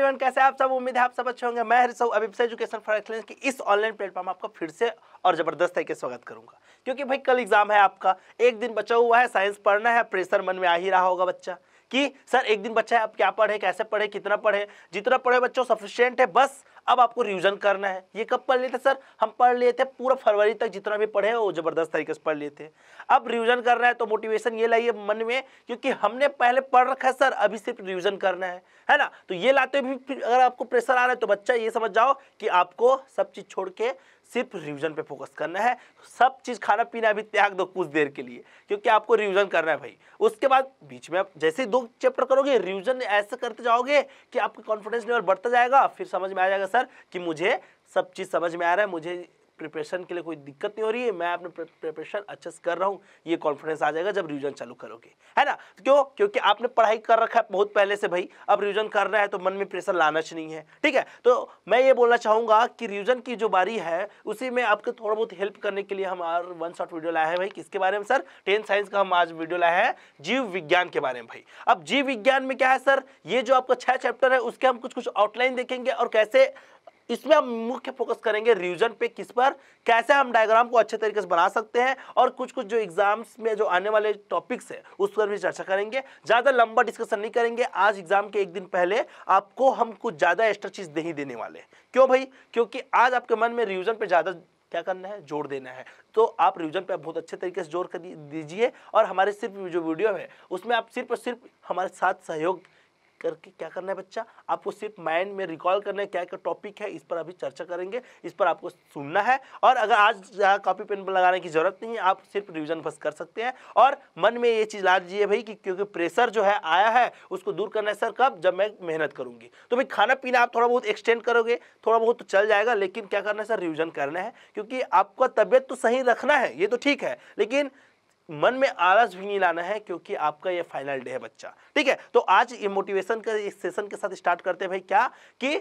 everyone कैसे आप सब उम्मीद है आप सब अच्छे होंगे मैं Harishav Abhipsa education for excellence की इस ऑनलाइन प्लेटफॉर्म आपको फिर से और ज़बरदस्त तरीके से स्वागत करूंगा क्योंकि भाई कल एग्जाम है आपका एक दिन बचा हुआ है साइंस पढ़ना है प्रेशर मन में आ ही रहा होगा बच्चा कि सर एक दिन बच्चा है आप क्या पढ़े कैसे पढ़े कितना पढ़े जितना पढ़े बच्चों सफिशियंट है बस अब आपको रिविजन करना है ये कब पढ़ लिए थे सर हम पढ़ लिए थे पूरा फरवरी तक जितना भी पढ़े वो ज़बरदस्त तरीके से पढ़ लिए थे अब रिविजन करना है तो मोटिवेशन ये लाइए मन में क्योंकि हमने पहले पढ़ रखा है सर अभी सिर्फ रिविजन करना है है ना तो ये लाते हुए भी अगर आपको प्रेशर आ रहा है तो बच्चा ये समझ जाओ कि आपको सब चीज़ छोड़ के सिर्फ रिविजन पे फोकस करना है तो सब चीज़ खाना पीना अभी त्याग दो कुछ देर के लिए क्योंकि आपको रिविजन करना है भाई उसके बाद बीच में आप जैसे ही दो चैप्टर करोगे रिविजन ऐसे करते जाओगे कि आपका कॉन्फिडेंस लेवल बढ़ता जाएगा फिर समझ में आ जाएगा सर कि मुझे सब चीज़ समझ में आ रहा है मुझे प्रिपरेशन के लिए कोई दिक्कत नहीं हो रही है मैं अपने प्रिपरेशन अच्छे से कर रहा हूँ ये कॉन्फिडेंस आ जाएगा जब रिविजन चालू करोगे है ना तो क्यों क्योंकि आपने पढ़ाई कर रखा है बहुत पहले से भाई अब रिविजन करना है तो मन में प्रेशर लाना चाहिए नहीं है ठीक है तो मैं ये बोलना चाहूँगा कि रिविजन की जो बारी है उसी में आपको थोड़ा बहुत हेल्प करने के लिए हम और वन शॉट वीडियो लाए हैं भाई किसके बारे में सर टेंथ साइंस का हम आज वीडियो लाए हैं जीव विज्ञान के बारे में भाई अब जीव विज्ञान में क्या है सर ये जो आपका छः चैप्टर है उसके हम कुछ कुछ आउटलाइन देखेंगे और कैसे इसमें हम मुख्य फोकस करेंगे रिविजन पे किस पर कैसे हम डायग्राम को अच्छे तरीके से बना सकते हैं और कुछ कुछ जो एग्जाम्स में जो आने वाले टॉपिक्स है उस पर भी चर्चा करेंगे ज़्यादा लंबा डिस्कशन नहीं करेंगे आज एग्जाम के एक दिन पहले आपको हम कुछ ज़्यादा एक्स्ट्रा चीज़ नहीं देने वाले क्यों भाई क्योंकि आज आपके मन में रिविजन पर ज़्यादा क्या करना है जोड़ देना है तो आप रिविजन पे बहुत अच्छे तरीके से जोर कर दीजिए और हमारे सिर्फ जो वीडियो है उसमें आप सिर्फ और सिर्फ हमारे साथ सहयोग करके क्या करना है बच्चा आपको सिर्फ माइंड में रिकॉल करना है क्या क्या टॉपिक है इस पर अभी चर्चा करेंगे इस पर आपको सुनना है और अगर आज कॉपी पेन पर लगाने की जरूरत नहीं है आप सिर्फ रिविजन बस कर सकते हैं और मन में ये चीज़ ला दीजिए भाई कि क्योंकि प्रेशर जो है आया है उसको दूर करना है सर कब जब मैं मेहनत करूँगी तो भाई खाना पीना आप थोड़ा बहुत एक्सटेंड करोगे थोड़ा बहुत तो चल जाएगा लेकिन क्या करना है सर रिविजन करना है क्योंकि आपका तबियत तो सही रखना है ये तो ठीक है लेकिन मन में आलस भी नहीं लाना है क्योंकि आपका ये फाइनल डे है बच्चा ठीक है तो आज ये मोटिवेशन का इस सेशन के साथ स्टार्ट करते हैं भाई क्या कि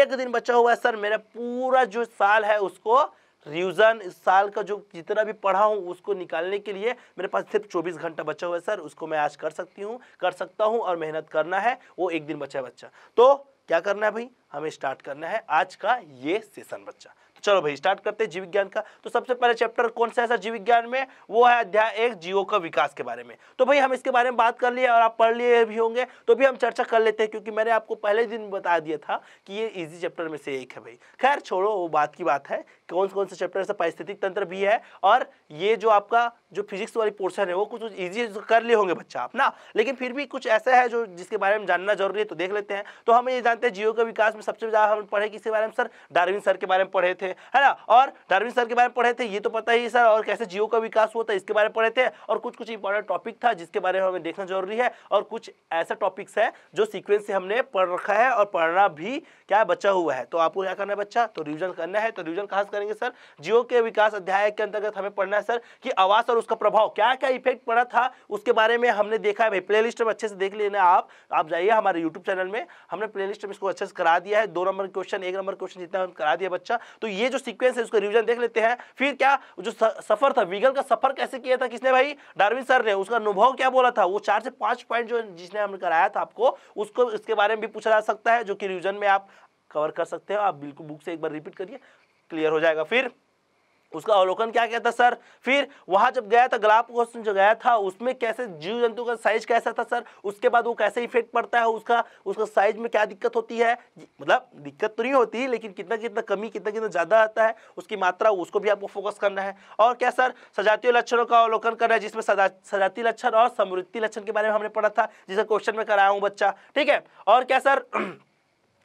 एक दिन बचा हुआ है सर मेरा पूरा जो साल है उसको रिविज़न इस साल का जो जितना भी पढ़ा हूँ उसको निकालने के लिए मेरे पास सिर्फ 24 घंटा बचा हुआ है सर उसको मैं आज कर सकती हूँ कर सकता हूँ और मेहनत करना है वो एक दिन बचा है बच्चा तो क्या करना है भाई हमें स्टार्ट करना है आज का ये सेशन बच्चा चलो भाई स्टार्ट करते हैं जीव विज्ञान का तो सबसे पहले चैप्टर कौन सा है सर जीव विज्ञान में वो है अध्याय एक जीवों का विकास के बारे में तो भाई हम इसके बारे में बात कर लिए और आप पढ़ लिए भी होंगे तो भी हम चर्चा कर लेते हैं क्योंकि मैंने आपको पहले दिन बता दिया था कि ये इजी चैप्टर में से एक है भाई खैर छोड़ो वो बात की बात है कौन कौन से चैप्टर से पारिस्थितिक तंत्र भी है और ये जो आपका जो फिजिक्स वाली पोर्शन है वो कुछ ईजी कर लिए होंगे बच्चा आप ना लेकिन फिर भी कुछ ऐसा है जो जिसके बारे में जानना जरूरी है तो देख लेते हैं तो हम ये जानते हैं जियो के विकास में सबसे ज़्यादा हम पढ़े किसके बारे में सर डार्विन सर के बारे में पढ़े थे है ना और डार्विन सर के बारे में पढ़े थे ये तो पता ही सर और कैसे जीव का विकास हुआ था इसके बारे में पढ़े थे और कुछ कुछ इंपॉर्टेंट टॉपिक था जिसके बारे में हमें देखना जरूरी है और कुछ ऐसा टॉपिक्स है जो सीक्वेंस से हमने पढ़ रखा है और पढ़ना भी क्या बचा हुआ है तो आपको क्या करना है बच्चा तो रिविजन करना है तो रिविजन कहाँ से करेंगे सर जियो के विकास अध्याय के अंतर्गत हमें पढ़ना है सर कि आवास और उसका प्रभाव क्या क्या इफेक्ट पड़ा था उसके बारे में हमने देखा है भाई प्ले लिस्ट में अच्छे से देख लेना आप आप जाइए हमारे यूट्यूब चैनल में हमने प्ले लिस्ट में इसको अच्छे से करा दिया है दो नंबर क्वेश्चन एक नंबर क्वेश्चन जितना करा दिया बच्चा तो ये जो सीक्वेंस है उसका रिविजन देख लेते हैं फिर क्या जो सफर था विगल का सफर कैसे किया था किसने भाई डार्विन सर ने उसका अनुभव क्या बोला था वो चार से पांच पॉइंट जो जिसने हमने कराया था आपको उसको इसके बारे में भी पूछा जा सकता है जो कि रिविजन में आप कवर कर सकते हैं आप बिल्कुल बुक से एक बार रिपीट करिए क्लियर हो जाएगा फिर उसका अवलोकन क्या कहता सर फिर वहाँ जब गया था गलाप क्वेश्चन जो गया था उसमें कैसे जीव जंतु का साइज कैसा था सर उसके बाद वो कैसे इफेक्ट पड़ता है उसका उसका साइज में क्या दिक्कत होती है मतलब दिक्कत तो नहीं होती लेकिन कितना कितना कमी कितना कितना ज़्यादा आता है उसकी मात्रा उसको भी आपको फोकस करना है और क्या सर सजातीय लक्षणों का अवलोकन करना है जिसमें सजातीय लक्षण और समृद्धि लक्षण के बारे में हमने पढ़ा था जिसे क्वेश्चन में कराया हूँ बच्चा ठीक है और क्या सर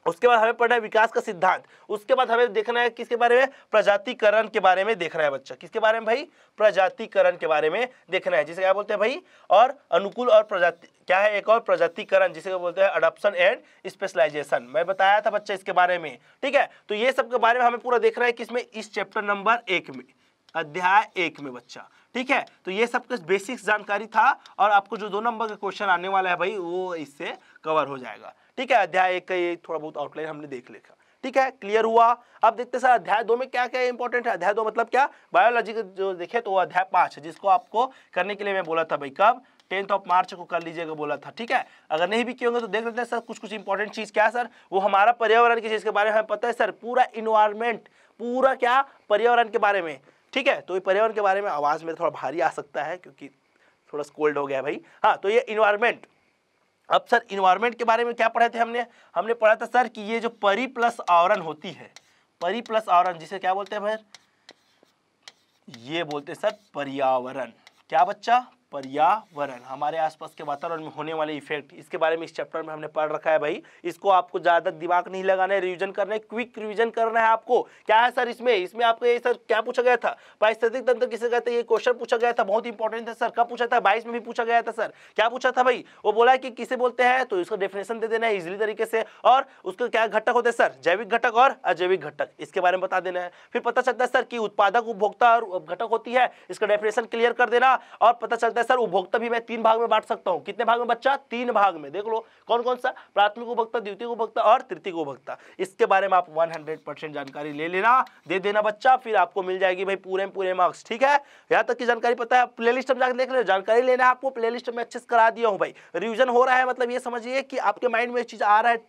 उसके बाद हमें पढ़ना है विकास का सिद्धांत उसके बाद हमें देखना है किसके बारे में प्रजातिकरण के बारे में देखना है बच्चा किसके बारे में भाई प्रजातिकरण के बारे में देखना है जिसे क्या बोलते हैं भाई और अनुकूल और प्रजाति क्या है एक और प्रजातिकरण जिसे क्या बोलते हैं अडोप्शन एंड स्पेशलाइजेशन मैं बताया था बच्चा इसके बारे में ठीक है तो ये सब के बारे में हमें पूरा देखना है किसमें इस चैप्टर नंबर एक में अध्याय एक में बच्चा ठीक है तो ये सब कुछ बेसिक्स जानकारी था और आपको जो दो नंबर का क्वेश्चन आने वाला है भाई वो इससे कवर हो जाएगा ठीक है अध्याय एक का ये थोड़ा बहुत आउटलाइन हमने देख लिखा ठीक है क्लियर हुआ अब देखते सर अध्याय दो में क्या क्या इंपॉर्टेंट है अध्याय दो मतलब क्या बायोलॉजी का जो देखे तो वो अध्याय पाँच है जिसको आपको करने के लिए मैं बोला था भाई कब टेंथ ऑफ मार्च को कर लीजिएगा बोला था ठीक है अगर नहीं भी किए होंगे तो देख लेते हैं सर कुछ कुछ इंपॉर्टेंट चीज़ क्या है सर वो हमारा पर्यावरण की चीज़ के बारे में हमें पता है सर पूरा इन्वायरमेंट पूरा क्या पर्यावरण के बारे में ठीक है तो ये पर्यावरण के बारे में आवाज़ में थोड़ा भारी आ सकता है क्योंकि थोड़ा कोल्ड हो गया भाई हाँ तो ये इन्वायरमेंट अब सर इन्वायरमेंट के बारे में क्या पढ़े थे हमने हमने पढ़ा था सर कि ये जो परी प्लस आवरण होती है परी प्लस आवरण जिसे क्या बोलते हैं भाई ये बोलते हैं सर पर्यावरण क्या बच्चा पर्यावरण हमारे आसपास के वातावरण में होने वाले इफेक्ट इसके बारे में इस चैप्टर में हमने पढ़ रखा है भाई इसको आपको ज़्यादा दिमाग नहीं लगाना है रिविजन करना है क्विक रिविजन करना है आपको क्या है सर इसमें इसमें आपको ये सर क्या पूछा गया था पारिस्थितिक तंत्र किसे कहते हैं ये क्वेश्चन पूछा गया था बहुत इंपॉर्टेंट था सर कब पूछा था बाईस में भी पूछा गया था सर क्या पूछा था भाई वो बोला कि किसे बोलते हैं तो इसका डेफिनेशन दे देना है इजिली तरीके से और उसके क्या घटक होते हैं सर जैविक घटक और अजैविक घटक इसके बारे में बता देना है फिर पता चलता है सर कि उत्पादक उपभोक्ता और घटक होती है इसका डेफिनेशन क्लियर कर देना और पता चलता है है सर उपभोक्ता भी मैं तीन भाग में बांट सकता हूँ कितने भाग में बच्चा तीन भाग में देख लो कौन कौन सा प्राथमिक उपभोक्ता द्वितीय उपभोक्ता और तृतीय उपभोक्ता इसके बारे में आप वन जानकारी ले लेना दे देना बच्चा फिर आपको मिल जाएगी भाई पूरे पूरे मार्क्स ठीक है यहाँ तक की जानकारी पता है प्ले लिस्ट जाकर देख ले जानकारी लेना आपको प्ले लिस्ट में अच्छे से करा दिया हूँ भाई रिविजन हो रहा है मतलब ये समझिए कि आपके माइंड में चीज आ रहा है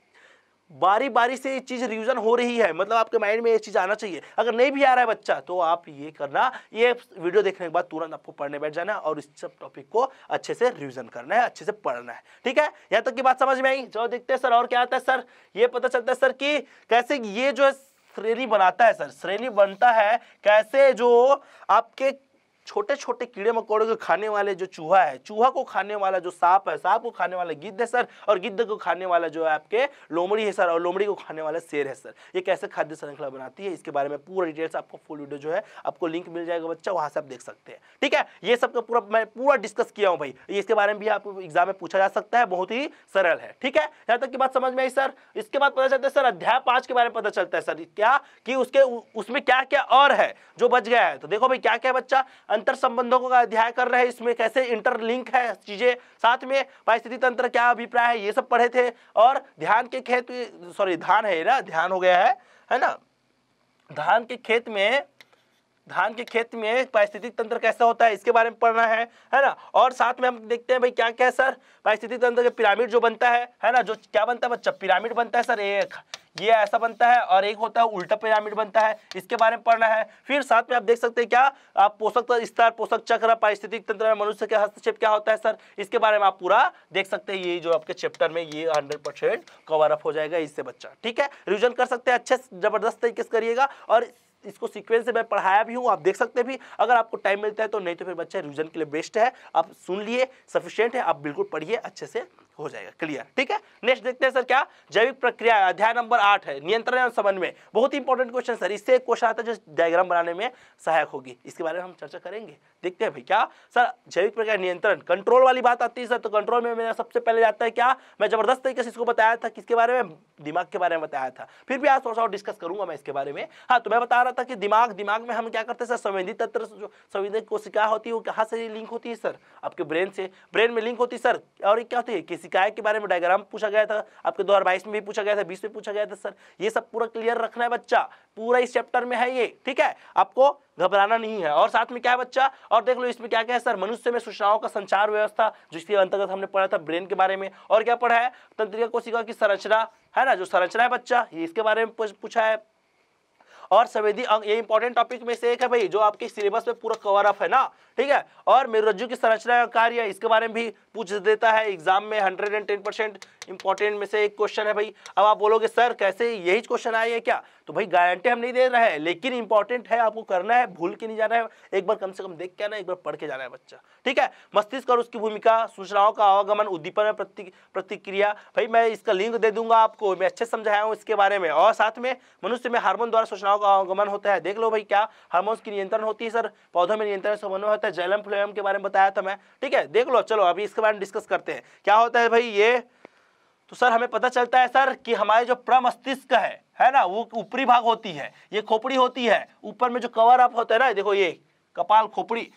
बारी बारी से ये चीज़ रिविज़न हो रही है मतलब आपके माइंड में ये चीज़ आना चाहिए अगर नहीं भी आ रहा है बच्चा तो आप ये करना ये वीडियो देखने के बाद तुरंत आपको पढ़ने बैठ जाना और इस सब टॉपिक को अच्छे से रिविज़न करना है अच्छे से पढ़ना है ठीक है यहाँ तक की बात समझ में आई चलो देखते हैं सर और क्या आता है सर ये पता चलता है सर कि कैसे ये जो है श्रेणी बनाता है सर श्रेणी बनता है कैसे जो आपके छोटे छोटे कीड़े मकोड़े को खाने वाले जो चूहा है चूहा को खाने वाला जो सांप है सांप को खाने वाला गिद्ध है सर और गिद्ध को खाने वाला जो है आपके लोमड़ी है सर और लोमड़ी को खाने वाला शेर है सर ये कैसे खाद्य श्रृंखला बनाती है इसके बारे में पूरा डिटेल्स आपको फुल वीडियो जो है आपको लिंक मिल जाएगा बच्चा वहां से आप देख सकते हैं ठीक है ये सब का पूरा मैं पूरा डिस्कस किया हूँ भाई इसके बारे में भी आपको एग्जाम में पूछा जा सकता है बहुत ही सरल है ठीक है यहाँ तक की बात समझ में आई सर इसके बाद पता चलता है सर अध्याय पांच के बारे में पता चलता है सर क्या कि उसके उसमें क्या क्या और है जो बच गया है तो देखो भाई क्या क्या बच्चा अंतर संबंधों का अध्याय कर रहे हैं इसमें कैसे इंटरलिंक है चीजें साथ में पारिस्थितिक तंत्र क्या अभिप्राय है ये सब पढ़े थे और ध्यान के खेत सॉरी धान है ना ध्यान हो गया है है ना धान के खेत में धान के खेत में पारिस्थितिक तंत्र कैसा होता है इसके बारे में पढ़ना है है ना और साथ में हम देखते हैं भाई क्या क्या है सर पारिस्थितिक तंत्र का पिरामिड जो बनता है है ना जो क्या बनता है बच्चा पिरामिड बनता है सर एक ये ऐसा बनता है और एक होता है उल्टा पिरामिड बनता है इसके बारे में पढ़ना है फिर साथ में आप देख सकते हैं क्या आप पोषक स्तर पोषक चक्र पारिस्थितिक तंत्र में मनुष्य का हस्तक्षेप क्या होता है सर इसके बारे में आप पूरा देख सकते हैं ये जो आपके चैप्टर में ये हंड्रेड परसेंट कवर अप हो जाएगा इससे बच्चा ठीक है रिविजन कर सकते हैं अच्छे जबरदस्त तरीके से करिएगा और इसको सीक्वेंस से मैं पढ़ाया भी हूँ आप देख सकते भी अगर आपको टाइम मिलता है तो नहीं तो फिर बच्चा रिविजन के लिए बेस्ट है आप सुन लिए सफिशियंट है आप बिल्कुल पढ़िए अच्छे से हो जाएगा क्लियर ठीक है नेक्स्ट देखते हैं सर क्या जैविक प्रक्रिया अध्याय नंबर आठ है नियंत्रण एवं समन्वय बहुत ही इंपॉर्टेंट क्वेश्चन सर इससे एक क्वेश्चन आता है जो डायग्राम बनाने में सहायक होगी इसके बारे में हम चर्चा करेंगे देखते हैं भाई क्या सर जैविक प्रक्रिया नियंत्रण कंट्रोल वाली बात आती है सर तो कंट्रोल में मेरा सबसे पहले जाता है क्या मैं जबरदस्त तरीके से इसको बताया था किसके बारे में दिमाग के बारे में बताया था फिर भी आज थोड़ा सा डिस्कस करूंगा मैं इसके बारे में हाँ तो मैं बता रहा था कि दिमाग दिमाग में हम क्या करते हैं सर संवेदी तत्व जो संवेदी कोशिका होती है वो कहाँ से लिंक होती है सर आपके ब्रेन से ब्रेन में लिंक होती है सर और क्या होती है किसी शिकायत के बारे में डायग्राम पूछा गया था आपके दो में भी पूछा गया था बीस में पूछा गया था सर ये सब पूरा क्लियर रखना है बच्चा पूरा इस चैप्टर में है ये ठीक है आपको घबराना नहीं है और साथ में क्या है बच्चा और देख लो इसमें क्या क्या है सर मनुष्य में सूचनाओं का संचार व्यवस्था जिसके अंतर्गत हमने पढ़ा था ब्रेन के बारे में और क्या पढ़ा है तंत्रिका कोशिका की संरचना है ना जो संरचना है बच्चा ये इसके बारे में पूछा है और संवेदी अंग ये इंपॉर्टेंट टॉपिक में से एक है भाई जो आपके सिलेबस में पूरा कवर अप है ना ठीक है और मेरुरज्जु की संरचना कार्य इसके बारे में भी पूछ देता है एग्जाम में hundred and ten percent important में से एक क्वेश्चन है भाई अब आप बोलोगे सर कैसे यही क्वेश्चन आए हैं क्या तो भाई गारंटी हम नहीं दे रहे हैं लेकिन इंपॉर्टेंट है आपको करना है भूल के नहीं जाना है एक बार कम से कम देख के आना एक बार पढ़ के जाना है बच्चा ठीक है मस्तिष्क और उसकी भूमिका सूचनाओं का आवागमन उद्दीपन में प्रति प्रतिक्रिया भाई मैं इसका लिंक दे दूंगा आपको मैं अच्छे समझाया हूँ इसके बारे में और साथ में मनुष्य में हार्मोन द्वारा सूचनाओं का आवागमन होता है देख लो भाई क्या हार्मोन्स की नियंत्रण होती है सर पौधों में नियंत्रण समन्वय होता है जैलम फ्लोयम के बारे में बताया था मैं ठीक है देख लो चलो अभी इसके बारे में डिस्कस करते हैं क्या होता है भाई ये तो सर हमें पता चलता है सर कि हमारे जो प्रमस्तिष्क है है ना वो ऊपरी भाग होती है ये खोपड़ी होती है ऊपर में जो कवर अप होता है ना देखो ये कपाल खोपड़ी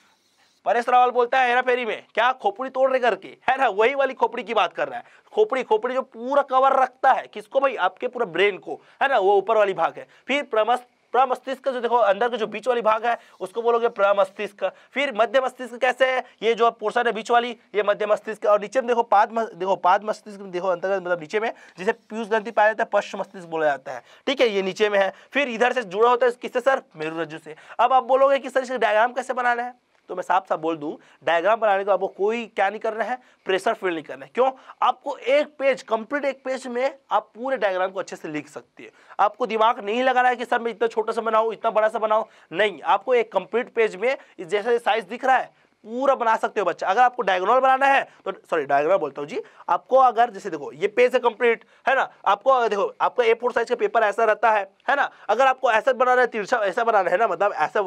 परेश रावल बोलता है हेरा फेरी में क्या खोपड़ी तोड़ने करके है ना वही वाली खोपड़ी की बात कर रहा है खोपड़ी खोपड़ी जो पूरा कवर रखता है किसको भाई आपके पूरा ब्रेन को है ना वो ऊपर वाली भाग है फिर प्रमस्त प्रमस्तिष्क का जो देखो अंदर का जो बीच वाली भाग है उसको बोलोगे प्रमस्तिष्क फिर मध्य मस्तिष्क कैसे है ये जो पोर्सन है बीच वाली ये मध्य मस्तिष्क और नीचे में देखो पाद मस, देखो पाद मस्तिष्क देखो अंतर्गत मतलब नीचे में जिसे पीयूष ग्रंथि पाया जाता है पश्च मस्तिष्क बोला जाता है ठीक है ये नीचे में है फिर इधर से जुड़ा होता है किससे सर मेरू रज्जू से अब आप बोलोगे कि सर इसका डायग्राम कैसे बनाना है तो मैं साफ साफ बोल दूं डायग्राम बनाने को आपको कोई क्या नहीं कर रहा है प्रेशर फील नहीं कर रहा है क्यों आपको एक पेज कंप्लीट एक पेज में आप पूरे डायग्राम को अच्छे से लिख सकती है आपको दिमाग नहीं लगाना है कि सर मैं इतना छोटा सा बनाऊँ इतना बड़ा सा बनाऊँ नहीं आपको एक कंप्लीट पेज में जैसा साइज दिख रहा है पूरा बना सकते हो बच्चा अगर आपको डायगोनल बनाना है तो सॉरी डायगोनल बोलता हूँ जी आपको अगर जैसे देखो ये पेज है कंप्लीट है ना आपको देखो आपका ए फोर साइज का पेपर ऐसा रहता है है ना अगर आपको ऐसा बनाना है तिरछा ऐसा बनाना है ना मतलब ऐसा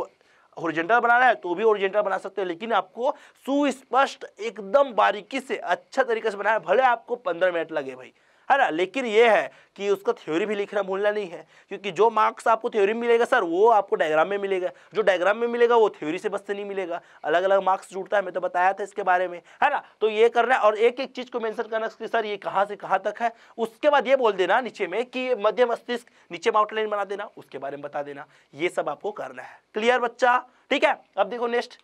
ओरिजेंटल बनाना है तो भी ओरिजेंटल बना सकते हो लेकिन आपको सुस्पष्ट एकदम बारीकी से अच्छा तरीके से बनाना है भले आपको पंद्रह मिनट लगे भाई है ना लेकिन ये है कि उसका थ्योरी भी लिखना भूलना नहीं है क्योंकि जो मार्क्स आपको थ्योरी में मिलेगा सर वो आपको डायग्राम में मिलेगा जो डायग्राम में मिलेगा वो थ्योरी से बस से नहीं मिलेगा अलग अलग मार्क्स जुड़ता है मैं तो बताया था इसके बारे में है ना तो ये करना है और एक एक चीज़ को मैंशन करना कि सर ये कहाँ से कहाँ तक है उसके बाद ये बोल देना नीचे में कि मध्य मस्तिष्क नीचे में आउटलाइन बना देना उसके बारे में बता देना ये सब आपको करना है क्लियर बच्चा ठीक है अब देखो नेक्स्ट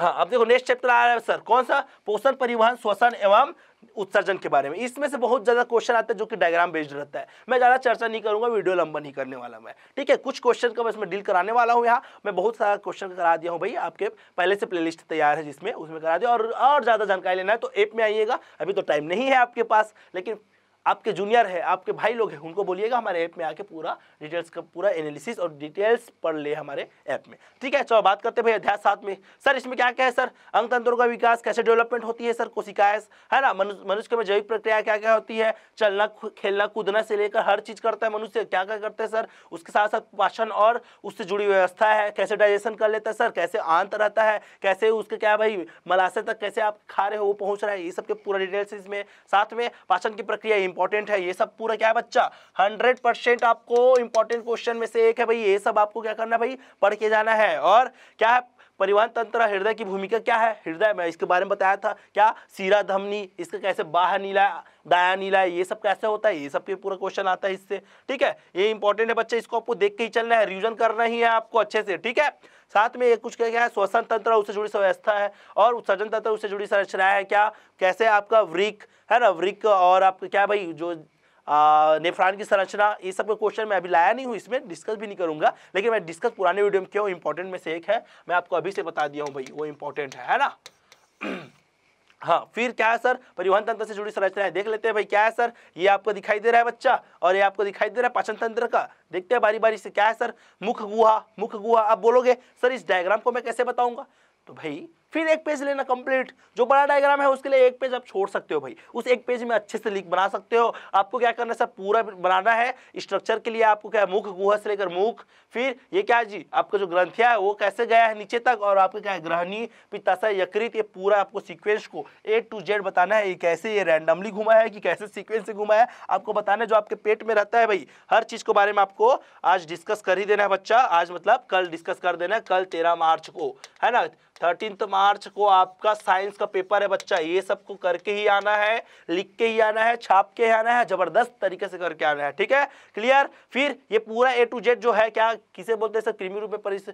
हाँ अब देखो नेक्स्ट चैप्टर आ रहा है सर कौन सा पोषण परिवहन श्वसन एवं उत्सर्जन के बारे में इसमें से बहुत ज़्यादा क्वेश्चन आते हैं जो कि डायग्राम बेस्ड रहता है मैं ज़्यादा चर्चा नहीं करूंगा वीडियो लंबा नहीं करने वाला मैं ठीक है कुछ क्वेश्चन का मैं डील कराने वाला हूँ यहाँ मैं बहुत सारा क्वेश्चन करा दिया हूँ भाई आपके पहले से प्ले तैयार है जिसमें उसमें करा दिया और, और ज़्यादा जानकारी लेना है तो ऐप में आइएगा अभी तो टाइम नहीं है आपके पास लेकिन आपके जूनियर है आपके भाई लोग हैं उनको बोलिएगा हमारे ऐप में आके पूरा डिटेल्स का पूरा एनालिसिस और डिटेल्स पढ़ ले हमारे ऐप में ठीक है चलो बात करते हैं भैया अध्यास साथ में सर इसमें क्या क्या है सर अंग तंत्रों का विकास कैसे डेवलपमेंट होती है सर कोशिकाएं है ना मनुष्य में जैविक प्रक्रिया क्या क्या होती है चलना खेलना कूदना से लेकर हर चीज़ करता है मनुष्य क्या क्या करते हैं सर उसके साथ साथ पाचन और उससे जुड़ी व्यवस्था है कैसे डाइजेशन कर लेता है सर कैसे आंत रहता है कैसे उसके क्या भाई मलाशय तक कैसे आप खा रहे हो वो पहुँच रहे हैं ये सब के पूरा डिटेल्स इसमें साथ में पाचन की प्रक्रिया इंपॉर्टेंट है ये सब पूरा क्या है बच्चा हंड्रेड परसेंट आपको इंपॉर्टेंट क्वेश्चन में से एक है भाई ये सब आपको क्या करना है भाई पढ़ के जाना है और क्या है परिवहन तंत्र हृदय की भूमिका क्या है हृदय में इसके बारे में बताया था क्या सीरा धमनी इसका कैसे बाहर नीला दाया नीला ये सब कैसे होता है ये सब पूरा क्वेश्चन आता है इससे ठीक है ये इंपॉर्टेंट है बच्चे इसको आपको देख के ही चलना है रिविजन करना ही है आपको अच्छे से ठीक है साथ में एक कुछ क्या क्या है श्वसन तंत्र उससे जुड़ी व्यवस्था है और उत्सर्जन तंत्र उससे जुड़ी संरचना है क्या कैसे आपका वृक है ना वृक और आपका क्या भाई जो नेफ्रान की संरचना ये सब का क्वेश्चन मैं अभी लाया नहीं हूँ इसमें डिस्कस भी नहीं करूँगा लेकिन मैं डिस्कस पुराने वीडियो में क्यों इंपॉर्टेंट में से एक है मैं आपको अभी से बता दिया हूँ भाई वो इंपॉर्टेंट है ना हाँ फिर क्या है सर परिवहन तंत्र से जुड़ी संरचनाएं देख लेते हैं भाई क्या है सर ये आपको दिखाई दे रहा है बच्चा और ये आपको दिखाई दे रहा है पाचन तंत्र का देखते हैं बारी बारी से क्या है सर मुख गुहा मुख गुहा आप बोलोगे सर इस डायग्राम को मैं कैसे बताऊंगा तो भाई फिर एक पेज लेना कंप्लीट जो बड़ा डायग्राम है उसके लिए एक पेज आप छोड़ सकते हो भाई उस एक पेज में अच्छे से लिख बना सकते हो आपको क्या करना है सर पूरा बनाना है स्ट्रक्चर के लिए आपको क्या है मुख गुहा से लेकर मुख फिर ये क्या है जी आपका जो ग्रंथिया है वो कैसे गया है नीचे तक और आपका क्या है ग्रहणी पिताशा यकृत ये पूरा आपको सिक्वेंस को ए टू जेड बताना है ये कैसे ये रैंडमली घुमा है कि कैसे सिक्वेंस से घुमा है आपको बताना है जो आपके पेट में रहता है भाई हर चीज के बारे में आपको आज डिस्कस कर ही देना है बच्चा आज मतलब कल डिस्कस कर देना है कल तेरह मार्च को है ना थर्टीन मार्च मार्च को आपका साइंस का पेपर है बच्चा ये सबको करके ही आना है लिख के ही आना है छाप के ही आना है जबरदस्त तरीके से करके आना है ठीक है क्लियर फिर ये पूरा ए टू जेड जो है क्या किसे बोलते हैं सर कृमि रूप परिस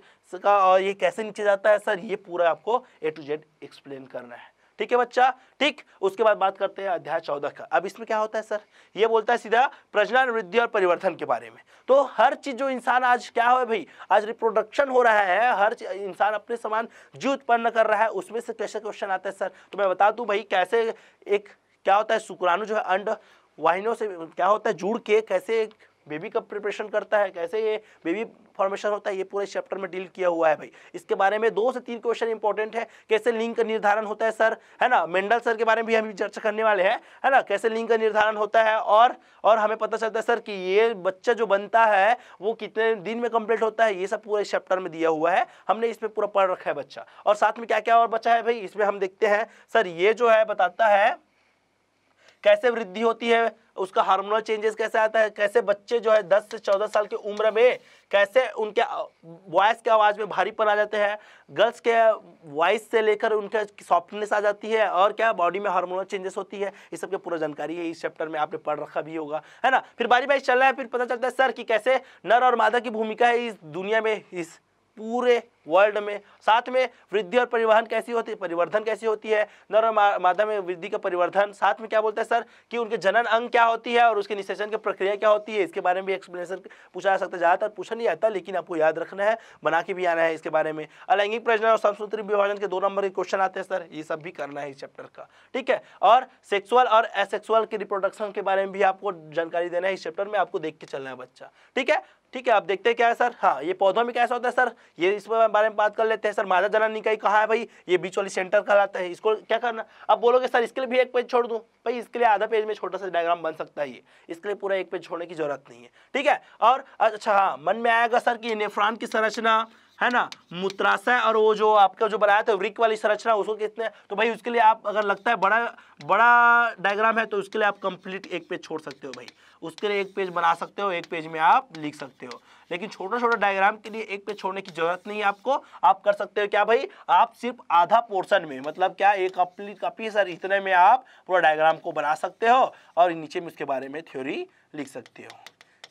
का और ये कैसे नीचे जाता है सर ये पूरा आपको ए टू जेड एक्सप्लेन करना है ठीक है बच्चा ठीक उसके बाद बात करते हैं अध्याय चौदह का अब इसमें क्या होता है सर ये बोलता है सीधा प्रजनन वृद्धि और परिवर्तन के बारे में तो हर चीज जो इंसान आज क्या हो भाई आज रिप्रोडक्शन हो रहा है हर इंसान अपने समान जीव उत्पन्न कर रहा है उसमें से कैसे क्वेश्चन आता है सर तो मैं बता दू भाई कैसे एक क्या होता है शुक्राणु जो है अंड वाहिनियों से क्या होता है जुड़ के कैसे एक बेबी का प्रिपरेशन करता है कैसे ये बेबी फॉर्मेशन होता है ये पूरे चैप्टर में डील किया हुआ है भाई इसके बारे में दो से तीन क्वेश्चन इंपॉर्टेंट है कैसे लिंग का निर्धारण होता है सर है ना मेंडल सर के बारे में भी हम चर्चा करने वाले हैं है ना कैसे लिंग का निर्धारण होता है और और हमें पता चलता है सर कि ये बच्चा जो बनता है वो कितने दिन में कंप्लीट होता है ये सब पूरे चैप्टर में दिया हुआ है हमने इसमें पूरा पढ़ रखा है बच्चा और साथ में क्या क्या और बच्चा है भाई इसमें हम देखते हैं सर ये जो है बताता है कैसे वृद्धि होती है उसका हार्मोनल चेंजेस कैसे आता है कैसे बच्चे जो है 10 से 14 साल की उम्र में कैसे उनके वॉइस के आवाज़ में भारीपन आ जाते हैं गर्ल्स के वॉइस से लेकर उनके सॉफ्टनेस आ जाती है और क्या बॉडी में हार्मोनल चेंजेस होती है ये सब की पूरा जानकारी है इस चैप्टर में आपने पढ़ रखा भी होगा है ना फिर बारी बारी चल रहा है फिर पता चलता है सर कि कैसे नर और मादा की भूमिका है इस दुनिया में इस पूरे वर्ल्ड में साथ में वृद्धि और परिवहन कैसी होती है परिवर्धन कैसी होती है नर और मादा में वृद्धि का परिवर्धन साथ में क्या बोलते हैं सर कि उनके जनन अंग क्या होती है और उसके निषेचन की प्रक्रिया क्या होती है इसके बारे में भी एक्सप्लेनेशन पूछा जा सकता है ज़्यादातर पूछा नहीं आता लेकिन आपको याद रखना है बना के भी आना है इसके बारे में अलैंगिक प्रजन और संस्कृति विभाजन के दो नंबर के क्वेश्चन आते हैं सर ये सब भी करना है इस चैप्टर का ठीक है और सेक्सुअल और एसेक्सुअल के रिप्रोडक्शन के बारे में भी आपको जानकारी देना है इस चैप्टर में आपको देख के चलना है बच्चा ठीक है ठीक है आप देखते हैं क्या है सर हाँ ये पौधों में कैसा होता है सर ये इस बारे में बात कर लेते हैं सर मादा जनन इकाई कहा है भाई ये बीच वाली सेंटर कहलाता है इसको क्या करना अब बोलोगे सर इसके लिए भी एक पेज छोड़ दूँ भाई इसके लिए आधा पेज में छोटा सा डायग्राम बन सकता है ये इसके लिए पूरा एक पेज छोड़ने की जरूरत नहीं है ठीक है और अच्छा हाँ मन में आएगा सर कि नेफ्रान की संरचना है ना मूत्राशय और वो जो आपका जो बनाया था वृक वाली संरचना उसको कितने तो भाई उसके लिए आप अगर लगता है बड़ा बड़ा डायग्राम है तो उसके लिए आप कंप्लीट एक पेज छोड़ सकते हो भाई उसके लिए एक पेज बना सकते हो एक पेज में आप लिख सकते हो लेकिन छोटा छोटा डायग्राम के लिए एक पेज छोड़ने की जरूरत नहीं है आपको आप कर सकते हो क्या भाई आप सिर्फ आधा पोर्शन में मतलब क्या एक कंप्लीट कॉपी सर इतने में आप पूरा डायग्राम को बना सकते हो और नीचे में उसके बारे में थ्योरी लिख सकते हो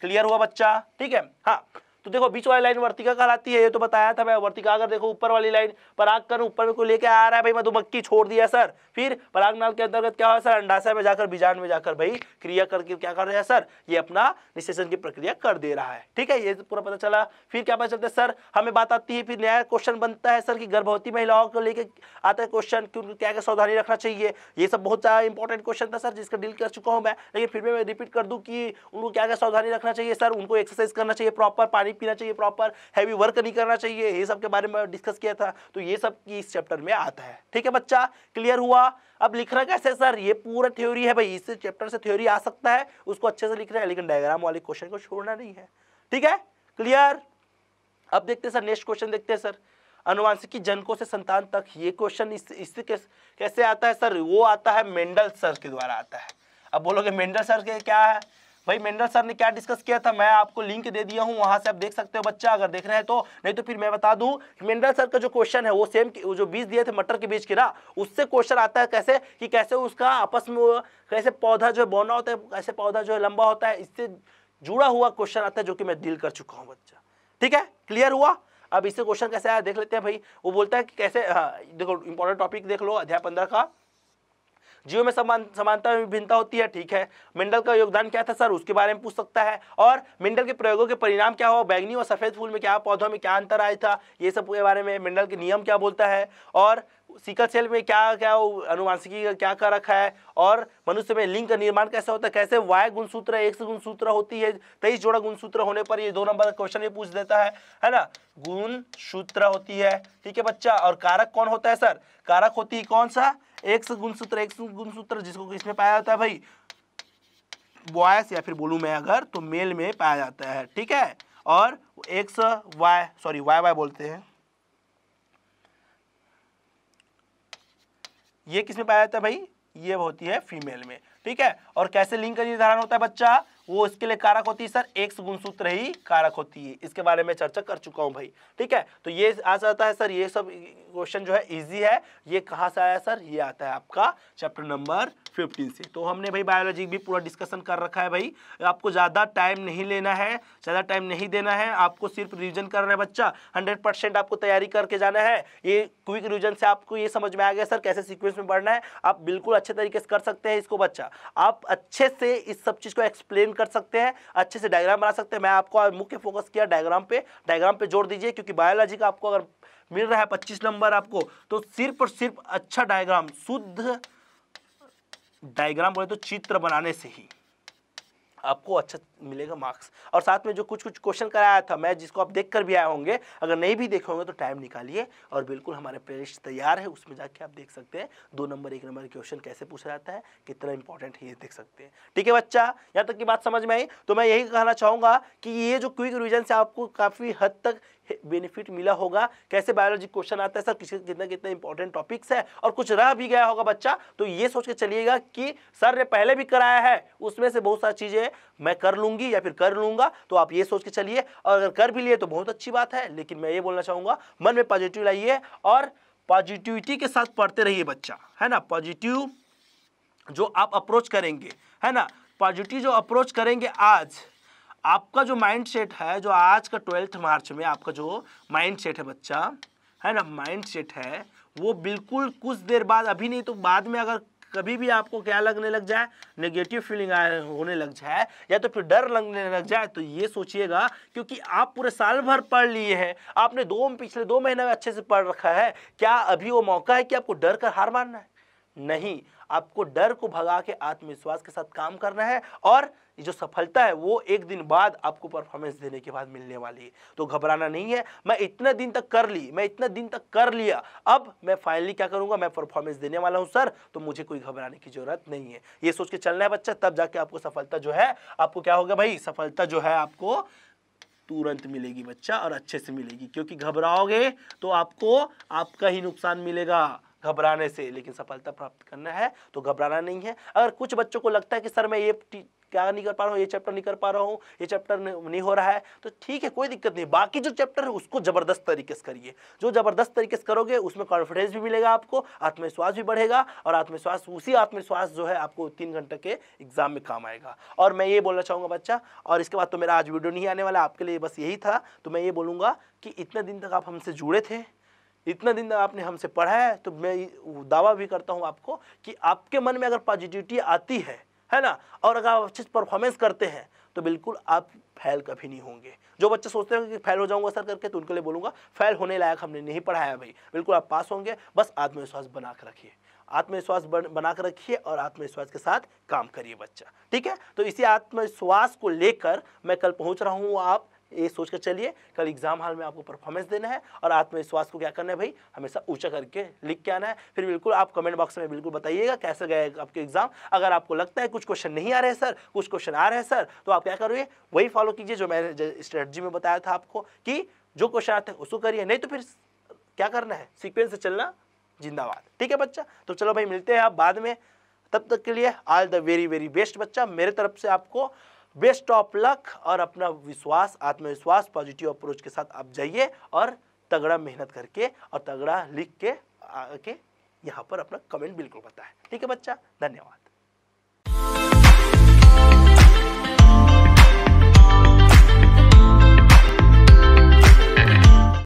क्लियर हुआ बच्चा ठीक है हाँ तो देखो बीच वाली लाइन वर्तिका कहलाती है ये तो बताया था मैं वर्तिका अगर देखो ऊपर वाली लाइन पराग कर ऊपर में को लेके आ रहा है भाई मधुमक्खी छोड़ दिया सर फिर पराग नाल के अंतर्गत क्या हुआ सर अंडाशय में जाकर बीजाण में जाकर भाई क्रिया करके क्या कर रहे हैं सर ये अपना निशेषण की प्रक्रिया कर दे रहा है ठीक है ये पूरा पता चला फिर क्या पता चलता है सर हमें बात आती है फिर नया क्वेश्चन बनता है सर की गर्भवती महिलाओं को लेकर आता है क्वेश्चन की उनको क्या क्या सावधानी रखना चाहिए ये सब बहुत ज़्यादा इंपॉर्टेंट क्वेश्चन था सर जिसका डील कर चुका हूँ मैं लेकिन फिर भी मैं रिपीट कर दूँ कि उनको क्या क्या सावधानी रखना चाहिए सर उनको एक्सरसाइज करना चाहिए प्रॉपर पानी नहीं पीना चाहिए प्रॉपर हैवी वर्क नहीं करना चाहिए ये सब के बारे में डिस्कस किया था तो ये सब की इस चैप्टर में आता है ठीक है बच्चा क्लियर हुआ अब लिखना कैसे सर ये पूरा थ्योरी है भाई इस चैप्टर से थ्योरी आ सकता है उसको अच्छे से लिखना है लेकिन डायग्राम वाले क्वेश्चन को छोड़ना नहीं है ठीक है क्लियर अब देखते सर नेक्स्ट क्वेश्चन देखते हैं सर अनुवांशिकी जनकों से संतान तक ये क्वेश्चन इससे इस कैसे आता है सर वो आता है मेंडल सर के द्वारा आता है अब बोलोगे मेंडल सर के क्या है भाई मेंडल सर ने क्या डिस्कस किया था मैं आपको लिंक दे दिया हूँ वहां से आप देख सकते हो बच्चा अगर देख रहे हैं तो नहीं तो फिर मैं बता दू मेंडल सर का जो क्वेश्चन है वो सेम जो बीज दिए थे मटर के बीज की ना उससे क्वेश्चन आता है कैसे कि कैसे उसका आपस में कैसे पौधा जो है बोना होता है कैसे पौधा जो है लंबा होता है इससे जुड़ा हुआ क्वेश्चन आता है जो कि मैं डील कर चुका हूँ बच्चा ठीक है क्लियर हुआ अब इससे क्वेश्चन कैसे आया देख लेते हैं भाई वो बोलता है कि कैसे हाँ, देखो इंपॉर्टेंट टॉपिक देख लो अध्याय पंद्रह का जीव में समान समानता में विभिन्नता होती है ठीक है मिंडल का योगदान क्या था सर उसके बारे में पूछ सकता है और मिंडल के प्रयोगों के परिणाम क्या हो बैगनी और सफ़ेद फूल में क्या पौधों में क्या अंतर आया था ये सब के बारे में मिंडल के नियम क्या बोलता है और सिकल सेल में क्या क्या अनुवांशिकी क्या क्या रखा है और मनुष्य में लिंग का निर्माण कैसे होता है कैसे वाय गुणसूत्र एक से गुणसूत्र होती है तेईस जोड़ा गुणसूत्र होने पर ये दो नंबर का क्वेश्चन ये पूछ देता है है ना गुणसूत्र होती है ठीक है बच्चा और कारक कौन होता है सर कारक होती है कौन सा एक गुणसूत्र एक्स गुणसूत्र जिसको किसमें पाया जाता है भाई बॉयस या फिर बोलूँ मैं अगर तो मेल में पाया जाता है ठीक है और X Y sorry Y Y बोलते हैं ये किसमें पाया जाता है भाई ये होती है फीमेल में ठीक है और कैसे लिंग का निर्धारण होता है बच्चा वो इसके लिए कारक होती है सर एक्स गुणसूत्र ही कारक होती है इसके बारे में चर्चा कर चुका हूँ भाई ठीक है तो ये आ जाता है सर ये सब क्वेश्चन जो है ईजी है ये कहाँ से आया सर ये आता है आपका चैप्टर नंबर फिफ्टीन से तो हमने भाई बायोलॉजी भी पूरा डिस्कशन कर रखा है भाई आपको ज़्यादा टाइम नहीं लेना है ज़्यादा टाइम नहीं देना है आपको सिर्फ रिविजन करना है बच्चा हंड्रेड आपको तैयारी करके जाना है ये क्विक रिविजन से आपको ये समझ में आ गया सर कैसे सिक्वेंस में बढ़ना है आप बिल्कुल अच्छे तरीके से कर सकते हैं इसको बच्चा आप अच्छे से इस सब चीज़ को एक्सप्लेन कर सकते हैं अच्छे से डायग्राम बना सकते हैं मैं आपको मुख्य फोकस किया डायग्राम पे डायग्राम पे जोड़ दीजिए क्योंकि बायोलॉजी का आपको अगर मिल रहा है पच्चीस नंबर आपको तो सिर्फ और सिर्फ अच्छा डायग्राम शुद्ध डायग्राम बोले तो चित्र बनाने से ही आपको अच्छा मिलेगा मार्क्स और साथ में जो कुछ कुछ क्वेश्चन कराया था मैं जिसको आप देख कर भी आए होंगे अगर नहीं भी देखे होंगे तो टाइम निकालिए और बिल्कुल हमारे प्लेलिस्ट तैयार है उसमें जाके आप देख सकते हैं दो नंबर एक नंबर क्वेश्चन कैसे पूछा जाता है कितना इंपॉर्टेंट है ये देख सकते हैं ठीक है बच्चा यहाँ तक की बात समझ में आई तो मैं यही कहना चाहूँगा कि ये जो क्विक रिविजन से आपको काफ़ी हद तक बेनिफिट मिला होगा कैसे बायोलॉजी क्वेश्चन आता है सर किसी कितना कितने इंपॉर्टेंट टॉपिक्स है और कुछ रह भी गया होगा बच्चा तो ये सोच के चलिएगा कि सर ने पहले भी कराया है उसमें से बहुत सारी चीज़ें मैं कर लूंगी या फिर कर लूंगा तो आप ये सोच के चलिए और अगर कर भी लिए तो बहुत अच्छी बात है लेकिन मैं ये बोलना चाहूंगा मन में पॉजिटिव लाइए और पॉजिटिविटी के साथ पढ़ते रहिए बच्चा है ना पॉजिटिव जो आप अप्रोच करेंगे है ना पॉजिटिव जो अप्रोच करेंगे आज आपका जो माइंड सेट है जो आज का ट्वेल्थ मार्च में आपका जो माइंड सेट है बच्चा है ना माइंड सेट है वो बिल्कुल कुछ देर बाद अभी नहीं तो बाद में अगर कभी भी आपको क्या लगने लग जाए नेगेटिव फीलिंग होने लग जाए या तो फिर डर लगने लग जाए तो ये सोचिएगा क्योंकि आप पूरे साल भर पढ़ लिए हैं आपने दो पिछले दो महीने में अच्छे से पढ़ रखा है क्या अभी वो मौका है कि आपको डर कर हार मानना है नहीं आपको डर को भगा के आत्मविश्वास के साथ काम करना है और जो सफलता है वो एक दिन बाद आपको परफॉर्मेंस देने के बाद मिलने वाली है तो घबराना नहीं है मैं इतने दिन तक कर ली मैं इतना दिन तक कर लिया अब मैं फाइनली क्या करूंगा मैं परफॉर्मेंस देने वाला हूं सर तो मुझे कोई घबराने की जरूरत नहीं है ये सोच के चलना है बच्चा तब जाके आपको सफलता जो है आपको क्या होगा भाई सफलता जो है आपको तुरंत मिलेगी बच्चा और अच्छे से मिलेगी क्योंकि घबराओगे तो आपको आपका ही नुकसान मिलेगा घबराने से लेकिन सफलता प्राप्त करना है तो घबराना नहीं है अगर कुछ बच्चों को लगता है कि सर मैं ये क्या नहीं कर पा रहा हूँ ये चैप्टर नहीं कर पा रहा हूँ ये चैप्टर नहीं हो रहा है तो ठीक है कोई दिक्कत नहीं बाकी जो चैप्टर है उसको जबरदस्त तरीके से करिए जो जबरदस्त तरीके से करोगे उसमें कॉन्फिडेंस भी मिलेगा आपको आत्मविश्वास भी बढ़ेगा और आत्मविश्वास उसी आत्मविश्वास जो है आपको तीन घंटे के एग्जाम में काम आएगा और मैं ये बोलना चाहूँगा बच्चा और इसके बाद तो मेरा आज वीडियो नहीं आने वाला आपके लिए बस यही था तो मैं ये बोलूँगा कि इतने दिन तक आप हमसे जुड़े थे इतना दिन आपने हमसे पढ़ा है तो मैं दावा भी करता हूँ आपको कि आपके मन में अगर पॉजिटिविटी आती है है ना और अगर आप अच्छे परफॉर्मेंस करते हैं तो बिल्कुल आप फैल कभी नहीं होंगे जो बच्चे सोचते हैं कि फैल हो जाऊंगा सर करके तो उनके लिए बोलूँगा फैल होने लायक हमने नहीं पढ़ाया भाई बिल्कुल आप पास होंगे बस आत्मविश्वास बना कर रखिए आत्मविश्वास बना कर रखिए और आत्मविश्वास के साथ काम करिए बच्चा ठीक है तो इसी आत्मविश्वास को लेकर मैं कल पहुंच रहा हूँ आप ये सोच कर चलिए कल एग्जाम हाल में आपको परफॉर्मेंस देना है और आत्मविश्वास को क्या करना है भाई हमेशा ऊंचा करके लिख के आना है फिर बिल्कुल आप कमेंट बॉक्स में बिल्कुल बताइएगा कैसे गए आपके एग्जाम अगर आपको लगता है कुछ क्वेश्चन नहीं आ रहे सर कुछ क्वेश्चन आ रहे हैं सर तो आप क्या करोगे वही फॉलो कीजिए जो मैंने स्ट्रेटजी में बताया था आपको कि जो क्वेश्चन आते हैं उसको करिए नहीं तो फिर क्या करना है सिक्वेंस से चलना जिंदाबाद ठीक है बच्चा तो चलो भाई मिलते हैं आप बाद में तब तक के लिए all the very very best बच्चा मेरे तरफ से आपको बेस्ट ऑफ लक और अपना विश्वास आत्मविश्वास पॉजिटिव अप्रोच के साथ आप जाइए और तगड़ा मेहनत करके और तगड़ा लिख के आके यहाँ पर अपना कमेंट बिल्कुल बताएं ठीक है बच्चा धन्यवाद